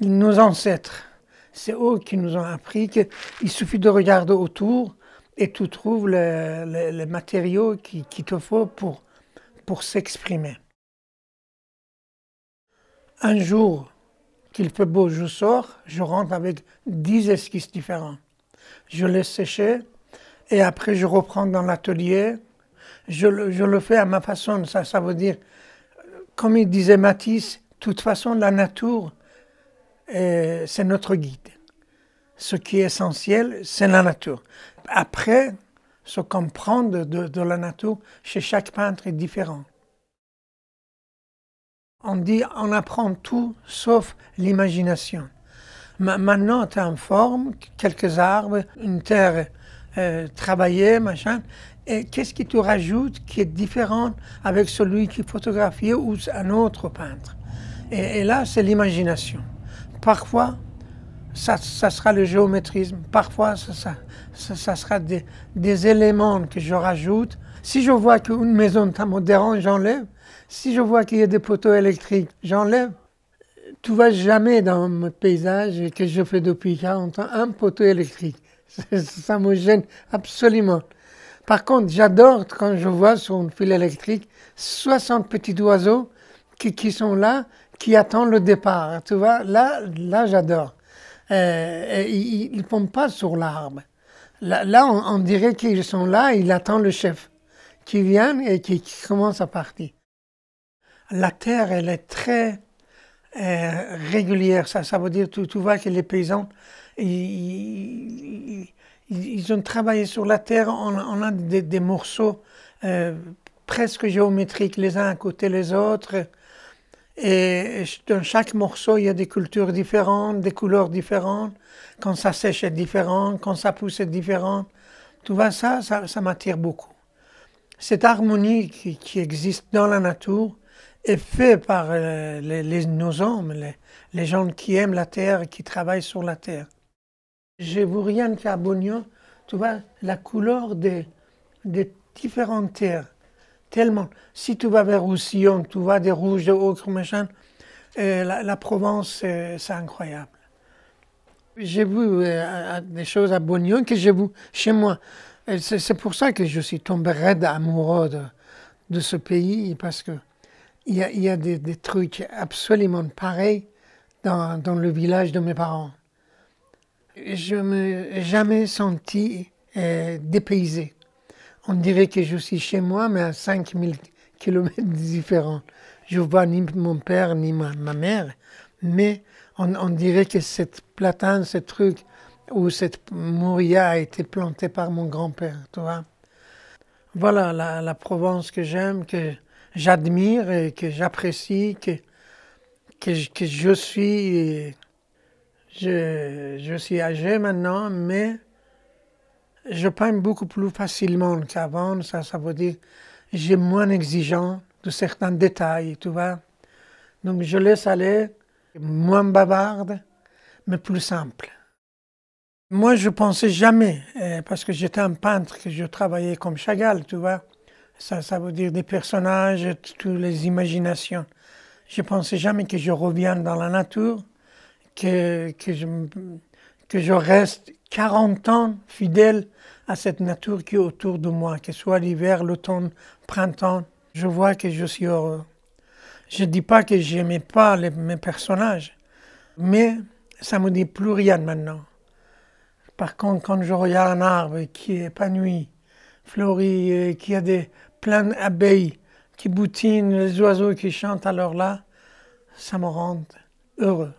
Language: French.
nos ancêtres. C'est eux qui nous ont appris qu'il suffit de regarder autour et tu trouves les, matériaux qu'il qui te faut pour, pour s'exprimer. Un jour qu'il fait beau, je sors, je rentre avec 10 esquisses différentes. Je les sécher et après je reprends dans l'atelier. Je, je, le fais à ma façon, ça, ça veut dire, comme il disait Matisse, de toute façon la nature euh, c'est notre guide. Ce qui est essentiel, c'est la nature. Après, ce comprendre de, de la nature chez chaque peintre est différent. On dit on apprend tout sauf l'imagination. Maintenant, tu en forme, quelques arbres, une terre euh, travaillée, machin. Et qu'est-ce qui te rajoute, qui est différent avec celui qui photographie ou un autre peintre et là, c'est l'imagination parfois, ça, sera le géométrisme. Parfois, ça, ça, sera des, éléments que je rajoute. Si je vois qu'une maison me dérange, j'enlève. Si je vois qu'il y a des poteaux électriques, j'enlève. Tu vois jamais dans mon paysage que je fais depuis 40 ans un poteau électrique. Ça me gêne absolument. Par contre, j'adore quand je vois sur une file électrique 60 petits oiseaux qui, qui sont là qui attend le départ. Hein, tu vois, là, là j'adore. ils ne pompent pas sur l'arbre. Là, on, dirait qu'ils sont là, ils attendent le chef qui vient et qui, commence à partir. La terre, elle est très euh, régulière. Ça, ça veut dire, tu, vois que les paysans, ils, ont travaillé sur la terre. On, a des, morceaux euh, presque géométriques, les uns à côté des autres. Et dans chaque morceau, il y a des cultures différentes, des couleurs différentes. Quand ça sèche, c'est différent. Quand ça pousse, c'est différent. Tout vois, ça, ça, m'attire beaucoup. Cette harmonie qui, existe dans la nature est faite par euh, nos hommes, les, gens qui aiment la terre, qui travaillent sur la terre. Je vous rien à Bognon, tu vois, la couleur des différentes terres tellement. Si tu vas vers Roussillon, tu vas des Rouges, de autres machins. Euh, la, Provence, c'est incroyable. J'ai vu euh, des choses à Bognon que j'ai vu chez moi. C'est pour ça que je suis tombé raide amoureux de, ce pays, parce qu'il y a, y a des, trucs absolument pareils dans, le village de mes parents. Je ne me jamais senti euh, dépaysé. On dirait que je suis chez moi, mais à 5000 kilomètres différents. Je vois ni mon père ni ma, mère, mais on, dirait que cette platane, ce truc, ou cette mouria a été plantée par mon grand-père, tu Voilà la, Provence que j'aime, que j'admire et que j'apprécie, que, je suis... Je, suis âgé maintenant, mais je peins beaucoup plus facilement qu'avant. Ça, ça veut dire j'ai moins exigeant de certains détails, tu vois. Donc je laisse aller, moins bavarde, mais plus simple. Moi, je pensais jamais, euh, parce que j'étais un peintre, que je travaillais comme Chagall, tu vois. Ça, ça veut dire des personnages, toutes les imaginations. Je pensais jamais que je revienne dans la nature, que, que je que je reste 40 ans fidèle à cette nature qui est autour de moi, que ce soit l'hiver, l'automne, printemps. Je vois que je suis heureux. Je ne dis pas que je n'aimais pas mes personnages, mais ça ne me dit plus rien maintenant. Par contre, quand je regarde un arbre qui est épanoui, fleuri, qui a des, pleines abeilles, qui boutinent, les oiseaux qui chantent, alors là, ça me rend heureux.